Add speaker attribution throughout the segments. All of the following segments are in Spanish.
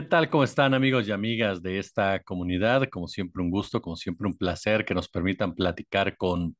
Speaker 1: ¿Qué tal? ¿Cómo están amigos y amigas de esta comunidad? Como siempre un gusto, como siempre un placer que nos permitan platicar con,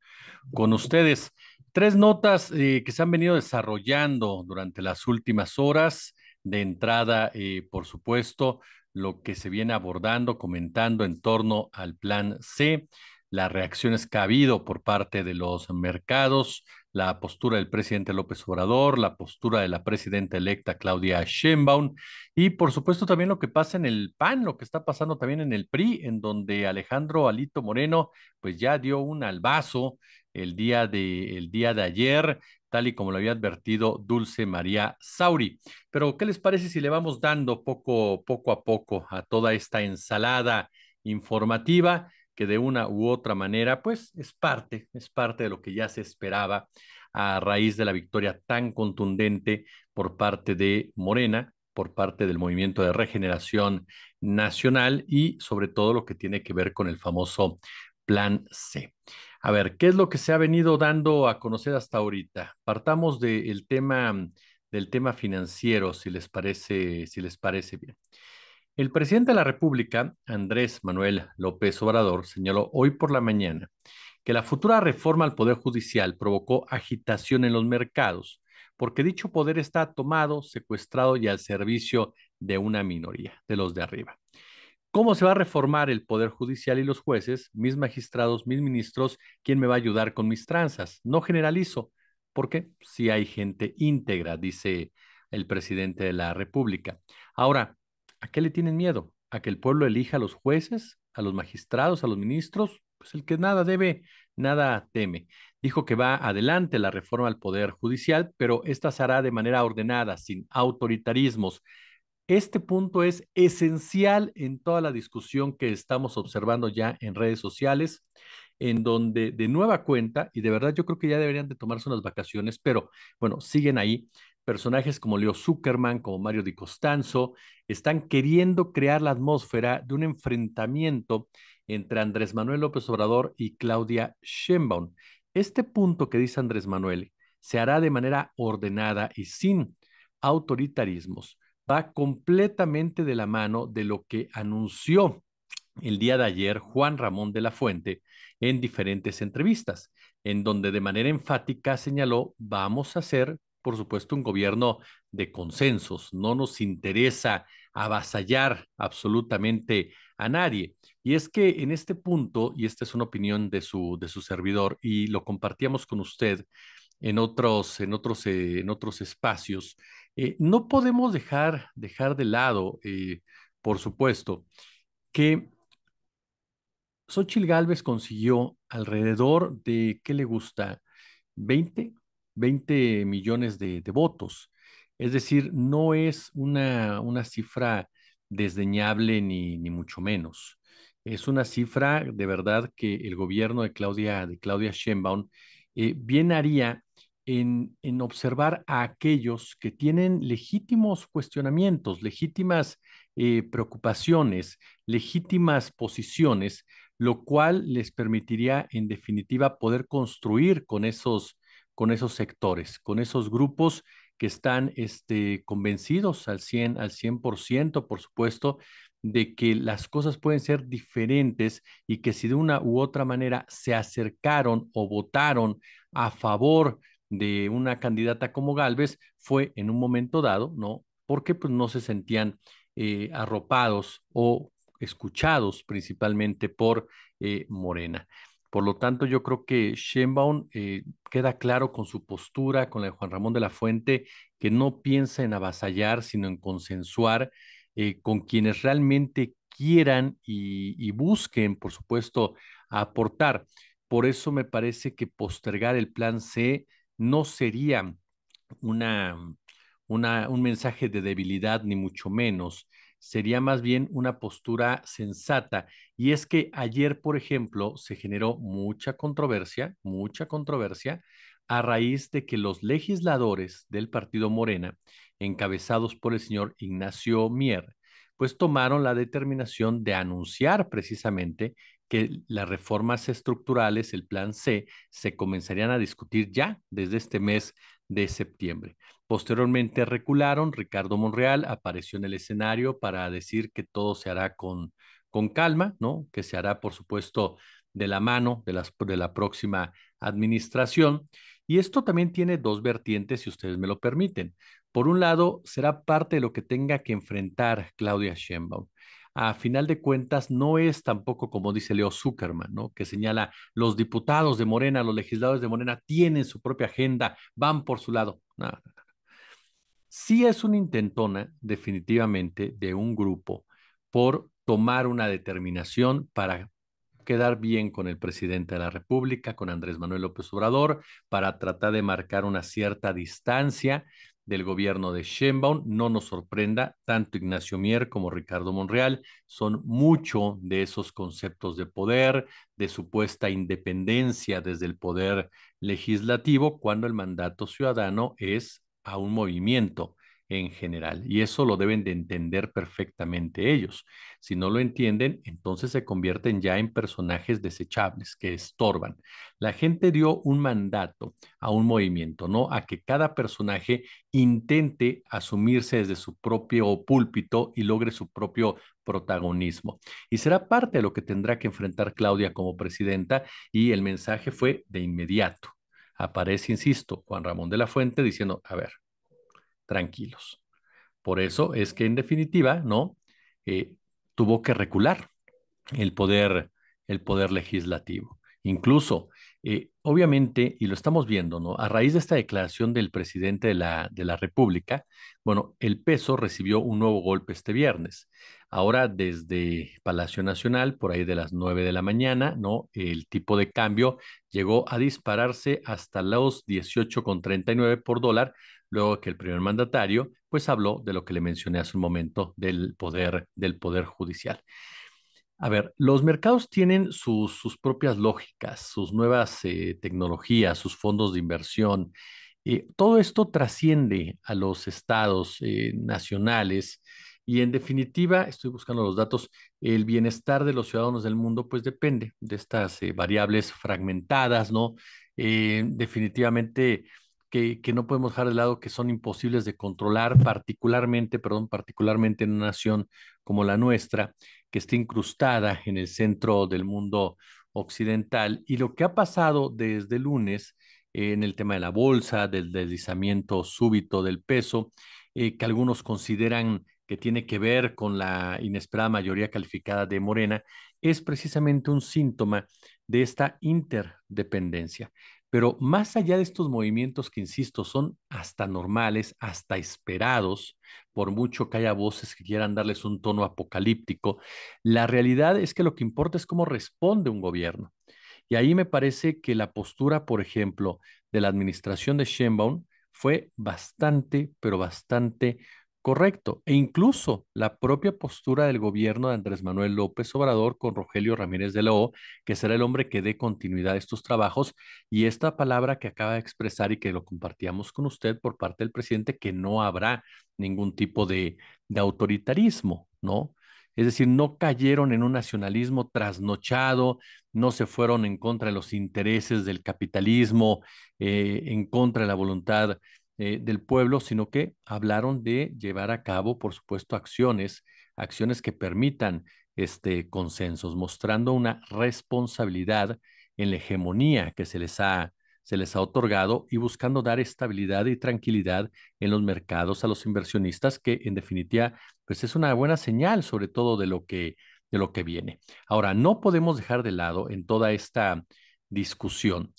Speaker 1: con ustedes. Tres notas eh, que se han venido desarrollando durante las últimas horas. De entrada, eh, por supuesto, lo que se viene abordando, comentando en torno al plan C las reacciones que ha habido por parte de los mercados, la postura del presidente López Obrador, la postura de la presidenta electa Claudia Sheinbaum y por supuesto también lo que pasa en el PAN, lo que está pasando también en el PRI, en donde Alejandro Alito Moreno pues ya dio un albazo el día de, el día de ayer, tal y como lo había advertido Dulce María Sauri. Pero ¿qué les parece si le vamos dando poco poco a poco a toda esta ensalada informativa? que de una u otra manera, pues es parte, es parte de lo que ya se esperaba a raíz de la victoria tan contundente por parte de Morena, por parte del Movimiento de Regeneración Nacional y sobre todo lo que tiene que ver con el famoso Plan C. A ver, ¿qué es lo que se ha venido dando a conocer hasta ahorita? Partamos del tema del tema financiero, si les parece, si les parece bien. El presidente de la República, Andrés Manuel López Obrador, señaló hoy por la mañana que la futura reforma al Poder Judicial provocó agitación en los mercados, porque dicho poder está tomado, secuestrado y al servicio de una minoría, de los de arriba. ¿Cómo se va a reformar el Poder Judicial y los jueces, mis magistrados, mis ministros? ¿Quién me va a ayudar con mis tranzas? No generalizo, porque si sí hay gente íntegra, dice el presidente de la República. Ahora, ¿A qué le tienen miedo? ¿A que el pueblo elija a los jueces, a los magistrados, a los ministros? Pues el que nada debe, nada teme. Dijo que va adelante la reforma al Poder Judicial, pero esta se hará de manera ordenada, sin autoritarismos. Este punto es esencial en toda la discusión que estamos observando ya en redes sociales en donde de nueva cuenta, y de verdad yo creo que ya deberían de tomarse unas vacaciones, pero bueno, siguen ahí personajes como Leo Zuckerman, como Mario Di Costanzo, están queriendo crear la atmósfera de un enfrentamiento entre Andrés Manuel López Obrador y Claudia Sheinbaum. Este punto que dice Andrés Manuel se hará de manera ordenada y sin autoritarismos. Va completamente de la mano de lo que anunció el día de ayer Juan Ramón de la Fuente en diferentes entrevistas, en donde de manera enfática señaló, vamos a hacer, por supuesto, un gobierno de consensos, no nos interesa avasallar absolutamente a nadie. Y es que en este punto, y esta es una opinión de su, de su servidor, y lo compartíamos con usted en otros, en otros, eh, en otros espacios, eh, no podemos dejar, dejar de lado, eh, por supuesto, que Xochitl Galvez consiguió alrededor de, ¿qué le gusta? 20, 20 millones de, votos. Es decir, no es una, cifra desdeñable ni, mucho menos. Es una cifra de verdad que el gobierno de Claudia, de Claudia eh, bien haría en, observar a aquellos que tienen legítimos cuestionamientos, legítimas eh, preocupaciones, legítimas posiciones lo cual les permitiría en definitiva poder construir con esos, con esos sectores, con esos grupos que están este, convencidos al 100, al por supuesto, de que las cosas pueden ser diferentes y que si de una u otra manera se acercaron o votaron a favor de una candidata como Galvez, fue en un momento dado, ¿no? Porque pues, no se sentían eh, arropados o escuchados principalmente por eh, Morena. Por lo tanto, yo creo que Sheinbaum eh, queda claro con su postura, con la de Juan Ramón de la Fuente, que no piensa en avasallar, sino en consensuar eh, con quienes realmente quieran y, busquen, por supuesto, aportar. Por eso me parece que postergar el plan C no sería una, un mensaje de debilidad, ni mucho menos, sería más bien una postura sensata. Y es que ayer, por ejemplo, se generó mucha controversia, mucha controversia, a raíz de que los legisladores del Partido Morena, encabezados por el señor Ignacio Mier, pues tomaron la determinación de anunciar precisamente que las reformas estructurales, el plan C, se comenzarían a discutir ya desde este mes de septiembre. Posteriormente recularon, Ricardo Monreal apareció en el escenario para decir que todo se hará con, con calma, ¿no? Que se hará, por supuesto, de la mano de, de la próxima administración. Y esto también tiene dos vertientes, si ustedes me lo permiten. Por un lado, será parte de lo que tenga que enfrentar Claudia Sheinbaum a final de cuentas no es tampoco como dice Leo Zuckerman, que señala los diputados de Morena, los legisladores de Morena tienen su propia agenda, van por su lado. Sí es un intentona definitivamente de un grupo por tomar una determinación para quedar bien con el presidente de la República, con Andrés Manuel López Obrador, para tratar de marcar una cierta distancia del gobierno de Sheinbaum. No nos sorprenda, tanto Ignacio Mier como Ricardo Monreal son mucho de esos conceptos de poder, de supuesta independencia desde el poder legislativo, cuando el mandato ciudadano es a un movimiento en general. Y eso lo deben de entender perfectamente ellos. Si no lo entienden, entonces se convierten ya en personajes desechables que estorban. La gente dio un mandato a un movimiento, ¿no? A que cada personaje intente asumirse desde su propio púlpito y logre su propio protagonismo. Y será parte de lo que tendrá que enfrentar Claudia como presidenta y el mensaje fue de inmediato. Aparece, insisto, Juan Ramón de la Fuente diciendo, a ver, tranquilos. Por eso es que en definitiva, ¿no? Eh, tuvo que recular el poder, el poder legislativo. Incluso eh, obviamente, y lo estamos viendo, ¿no? A raíz de esta declaración del presidente de la, de la República, bueno, el peso recibió un nuevo golpe este viernes. Ahora desde Palacio Nacional, por ahí de las 9 de la mañana, ¿no? El tipo de cambio llegó a dispararse hasta los 18,39 por dólar, luego que el primer mandatario, pues habló de lo que le mencioné hace un momento del poder, del poder judicial. A ver, los mercados tienen sus, propias lógicas, sus nuevas eh, tecnologías, sus fondos de inversión. y eh, todo esto trasciende a los estados eh, nacionales y en definitiva, estoy buscando los datos, el bienestar de los ciudadanos del mundo pues depende de estas variables fragmentadas, ¿no? definitivamente... Que, que, no podemos dejar de lado que son imposibles de controlar, particularmente, perdón, particularmente en una nación como la nuestra, que está incrustada en el centro del mundo occidental y lo que ha pasado desde lunes eh, en el tema de la bolsa, del deslizamiento súbito del peso, eh, que algunos consideran que tiene que ver con la inesperada mayoría calificada de Morena, es precisamente un síntoma de esta interdependencia. Pero más allá de estos movimientos que, insisto, son hasta normales, hasta esperados, por mucho que haya voces que quieran darles un tono apocalíptico, la realidad es que lo que importa es cómo responde un gobierno. Y ahí me parece que la postura, por ejemplo, de la administración de Sheinbaum fue bastante, pero bastante correcto. E incluso la propia postura del gobierno de Andrés Manuel López Obrador con Rogelio Ramírez de la O, que será el hombre que dé continuidad a estos trabajos. Y esta palabra que acaba de expresar y que lo compartíamos con usted por parte del presidente, que no habrá ningún tipo de, autoritarismo, ¿no? Es decir, no cayeron en un nacionalismo trasnochado, no se fueron en contra de los intereses del capitalismo, eh, en contra de la voluntad eh, del pueblo, sino que hablaron de llevar a cabo, por supuesto, acciones, acciones que permitan este consensos, mostrando una responsabilidad en la hegemonía que se les ha se les ha otorgado y buscando dar estabilidad y tranquilidad en los mercados a los inversionistas, que en definitiva pues es una buena señal sobre todo de lo que de lo que viene. Ahora, no podemos dejar de lado en toda esta discusión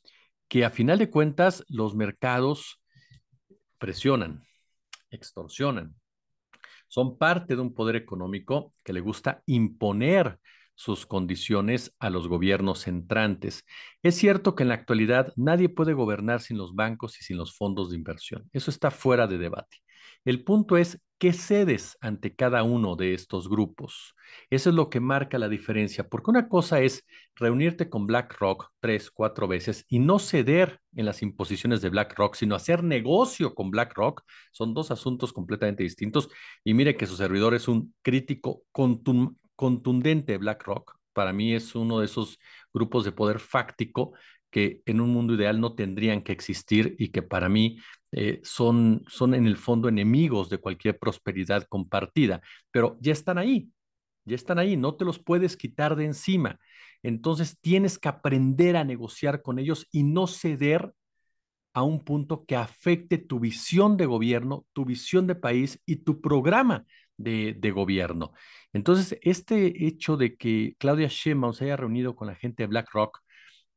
Speaker 1: que a final de cuentas los mercados presionan, extorsionan. Son parte de un poder económico que le gusta imponer sus condiciones a los gobiernos entrantes. Es cierto que en la actualidad nadie puede gobernar sin los bancos y sin los fondos de inversión. Eso está fuera de debate. El punto es ¿Qué cedes ante cada uno de estos grupos? Eso es lo que marca la diferencia, porque una cosa es reunirte con BlackRock tres, cuatro veces y no ceder en las imposiciones de BlackRock, sino hacer negocio con BlackRock. Son dos asuntos completamente distintos. Y mire que su servidor es un crítico contundente de BlackRock. Para mí es uno de esos grupos de poder fáctico que en un mundo ideal no tendrían que existir y que para mí eh, son, son en el fondo enemigos de cualquier prosperidad compartida, pero ya están ahí, ya están ahí, no te los puedes quitar de encima. Entonces tienes que aprender a negociar con ellos y no ceder a un punto que afecte tu visión de gobierno, tu visión de país y tu programa de, gobierno. Entonces, este hecho de que Claudia Sheinbaum se haya reunido con la gente de BlackRock,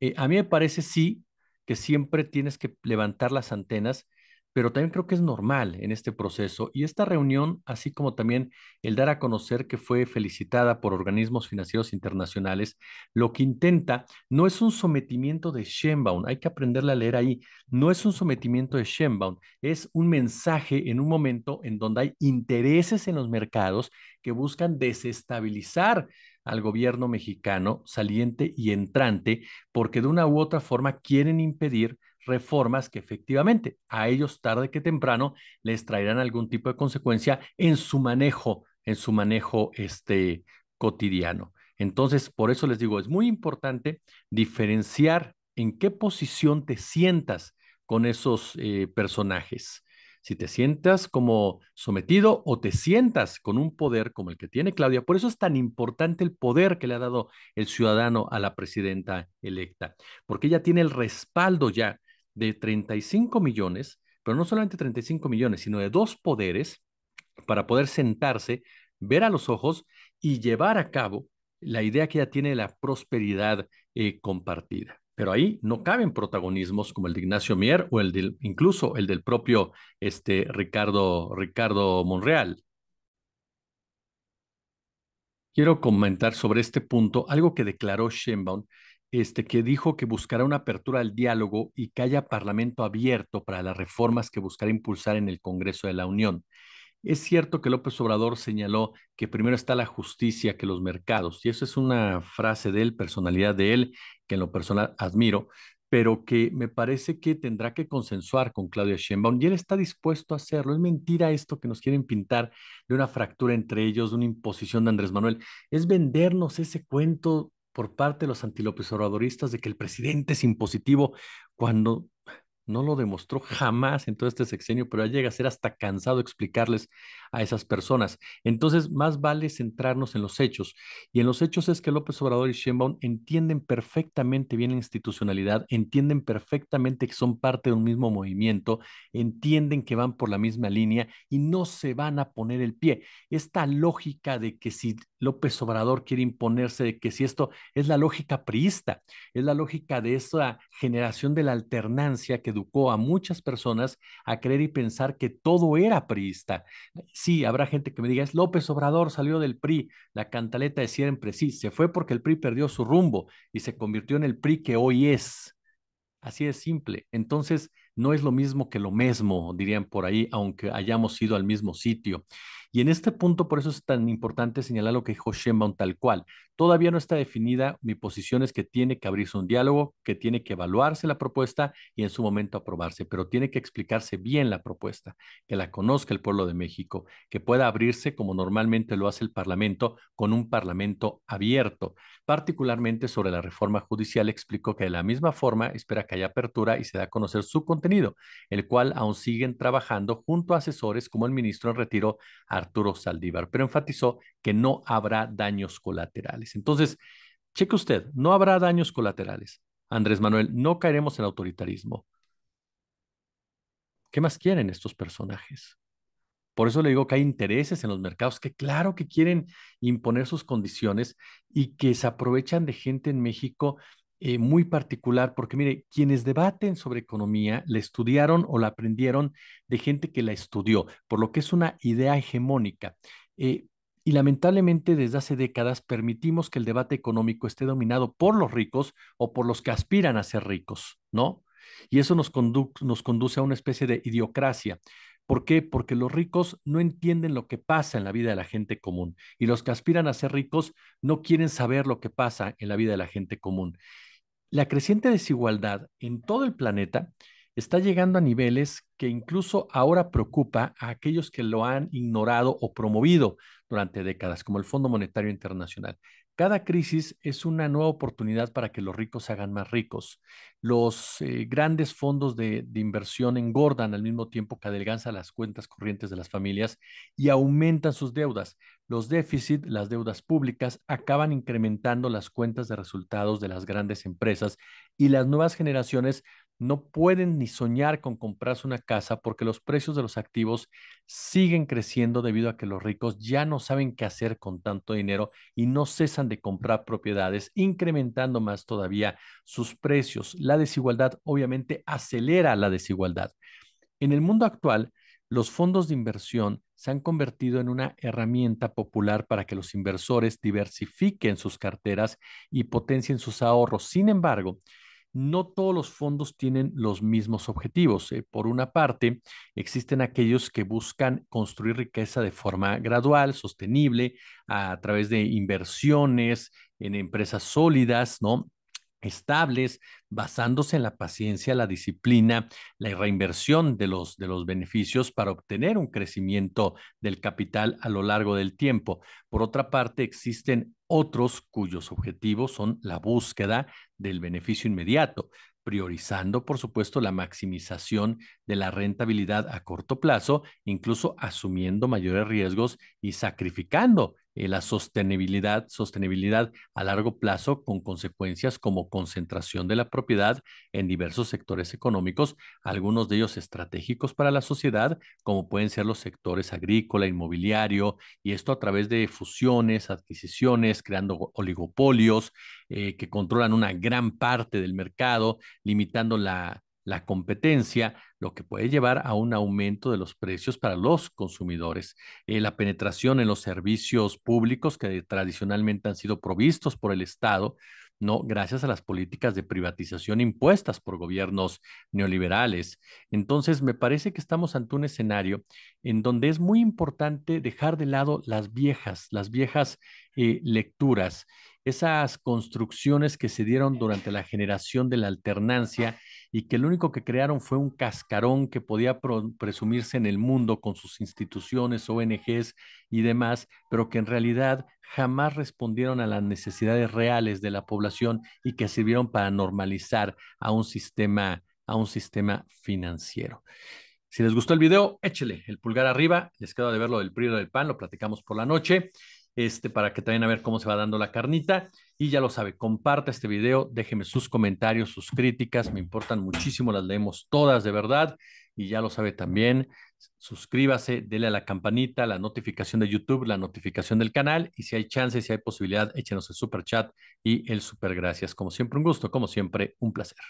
Speaker 1: eh, a mí me parece sí que siempre tienes que levantar las antenas pero también creo que es normal en este proceso. Y esta reunión, así como también el dar a conocer que fue felicitada por organismos financieros internacionales, lo que intenta no es un sometimiento de Sheinbaum, hay que aprenderla a leer ahí, no es un sometimiento de Sheinbaum, es un mensaje en un momento en donde hay intereses en los mercados que buscan desestabilizar al gobierno mexicano saliente y entrante, porque de una u otra forma quieren impedir reformas que efectivamente a ellos tarde que temprano les traerán algún tipo de consecuencia en su manejo, en su manejo este cotidiano. Entonces, por eso les digo, es muy importante diferenciar en qué posición te sientas con esos eh, personajes. Si te sientas como sometido o te sientas con un poder como el que tiene Claudia. Por eso es tan importante el poder que le ha dado el ciudadano a la presidenta electa, porque ella tiene el respaldo ya de 35 millones, pero no solamente 35 millones, sino de dos poderes para poder sentarse, ver a los ojos y llevar a cabo la idea que ya tiene la prosperidad eh, compartida. Pero ahí no caben protagonismos como el de Ignacio Mier o el incluso el del propio este, Ricardo, Ricardo Monreal. Quiero comentar sobre este punto algo que declaró Sheinbaum este, que dijo que buscará una apertura al diálogo y que haya parlamento abierto para las reformas que buscará impulsar en el Congreso de la Unión. Es cierto que López Obrador señaló que primero está la justicia que los mercados, y eso es una frase de él, personalidad de él, que en lo personal admiro, pero que me parece que tendrá que consensuar con Claudia Sheinbaum y él está dispuesto a hacerlo. Es mentira esto que nos quieren pintar de una fractura entre ellos, de una imposición de Andrés Manuel. Es vendernos ese cuento por parte de los antilopes oradoristas de que el presidente es impositivo cuando no lo demostró jamás en todo este sexenio, pero llega a ser hasta cansado explicarles a esas personas. Entonces, más vale centrarnos en los hechos. Y en los hechos es que López Obrador y Sheinbaum entienden perfectamente bien la institucionalidad, entienden perfectamente que son parte de un mismo movimiento, entienden que van por la misma línea y no se van a poner el pie. Esta lógica de que si López Obrador quiere imponerse, de que si esto es la lógica priista, es la lógica de esa generación de la alternancia que educó a muchas personas a creer y pensar que todo era priista. Sí, habrá gente que me diga, es López Obrador, salió del PRI, la cantaleta de siempre, sí, se fue porque el PRI perdió su rumbo y se convirtió en el PRI que hoy es. Así de simple. Entonces, no es lo mismo que lo mismo, dirían por ahí, aunque hayamos ido al mismo sitio. Y en este punto, por eso es tan importante señalar lo que dijo Sheinbaum tal cual. Todavía no está definida, mi posición es que tiene que abrirse un diálogo, que tiene que evaluarse la propuesta y en su momento aprobarse, pero tiene que explicarse bien la propuesta, que la conozca el pueblo de México, que pueda abrirse como normalmente lo hace el Parlamento, con un Parlamento abierto. Particularmente sobre la reforma judicial, explicó que de la misma forma espera que haya apertura y se da a conocer su contenido, el cual aún siguen trabajando junto a asesores como el ministro en retiro, Arturo Saldívar, pero enfatizó que no habrá daños colaterales. Entonces, cheque usted, no habrá daños colaterales. Andrés Manuel, no caeremos en autoritarismo. ¿Qué más quieren estos personajes? Por eso le digo que hay intereses en los mercados que claro que quieren imponer sus condiciones y que se aprovechan de gente en México eh, muy particular, porque mire, quienes debaten sobre economía la estudiaron o la aprendieron de gente que la estudió, por lo que es una idea hegemónica. Eh, y lamentablemente desde hace décadas permitimos que el debate económico esté dominado por los ricos o por los que aspiran a ser ricos, ¿no? Y eso nos, nos conduce a una especie de idiocracia. ¿Por qué? Porque los ricos no entienden lo que pasa en la vida de la gente común y los que aspiran a ser ricos no quieren saber lo que pasa en la vida de la gente común. La creciente desigualdad en todo el planeta está llegando a niveles que incluso ahora preocupa a aquellos que lo han ignorado o promovido durante décadas, como el Fondo Monetario Internacional. Cada crisis es una nueva oportunidad para que los ricos se hagan más ricos. Los eh, grandes fondos de, inversión engordan al mismo tiempo que adelgazan las cuentas corrientes de las familias y aumentan sus deudas. Los déficits, las deudas públicas, acaban incrementando las cuentas de resultados de las grandes empresas y las nuevas generaciones no pueden ni soñar con comprarse una casa porque los precios de los activos siguen creciendo debido a que los ricos ya no saben qué hacer con tanto dinero y no cesan de comprar propiedades, incrementando más todavía sus precios. La desigualdad obviamente acelera la desigualdad. En el mundo actual, los fondos de inversión se han convertido en una herramienta popular para que los inversores diversifiquen sus carteras y potencien sus ahorros. Sin embargo, no todos los fondos tienen los mismos objetivos. Eh, por una parte, existen aquellos que buscan construir riqueza de forma gradual, sostenible, a través de inversiones en empresas sólidas, ¿no? estables, basándose en la paciencia, la disciplina, la reinversión de los, de los beneficios para obtener un crecimiento del capital a lo largo del tiempo. Por otra parte, existen otros cuyos objetivos son la búsqueda del beneficio inmediato, priorizando, por supuesto, la maximización de la rentabilidad a corto plazo, incluso asumiendo mayores riesgos y sacrificando eh, la sostenibilidad, sostenibilidad a largo plazo con consecuencias como concentración de la propiedad en diversos sectores económicos, algunos de ellos estratégicos para la sociedad, como pueden ser los sectores agrícola, inmobiliario, y esto a través de fusiones, adquisiciones, creando oligopolios eh, que controlan una gran parte del mercado, limitando la la competencia, lo que puede llevar a un aumento de los precios para los consumidores. Eh, la penetración en los servicios públicos que tradicionalmente han sido provistos por el Estado, no gracias a las políticas de privatización impuestas por gobiernos neoliberales. Entonces, me parece que estamos ante un escenario en donde es muy importante dejar de lado las viejas, las viejas eh, lecturas esas construcciones que se dieron durante la generación de la alternancia y que lo único que crearon fue un cascarón que podía presumirse en el mundo con sus instituciones, ONGs y demás, pero que en realidad jamás respondieron a las necesidades reales de la población y que sirvieron para normalizar a un sistema, a un sistema financiero. Si les gustó el video, échele el pulgar arriba. Les queda de verlo del PRI del PAN, lo platicamos por la noche este, para que también a ver cómo se va dando la carnita. Y ya lo sabe, comparte este video, déjeme sus comentarios, sus críticas, me importan muchísimo, las leemos todas de verdad. Y ya lo sabe también, suscríbase, dele a la campanita, la notificación de YouTube, la notificación del canal. Y si hay chance, si hay posibilidad, échenos el super chat y el super gracias. Como siempre, un gusto, como siempre, un placer.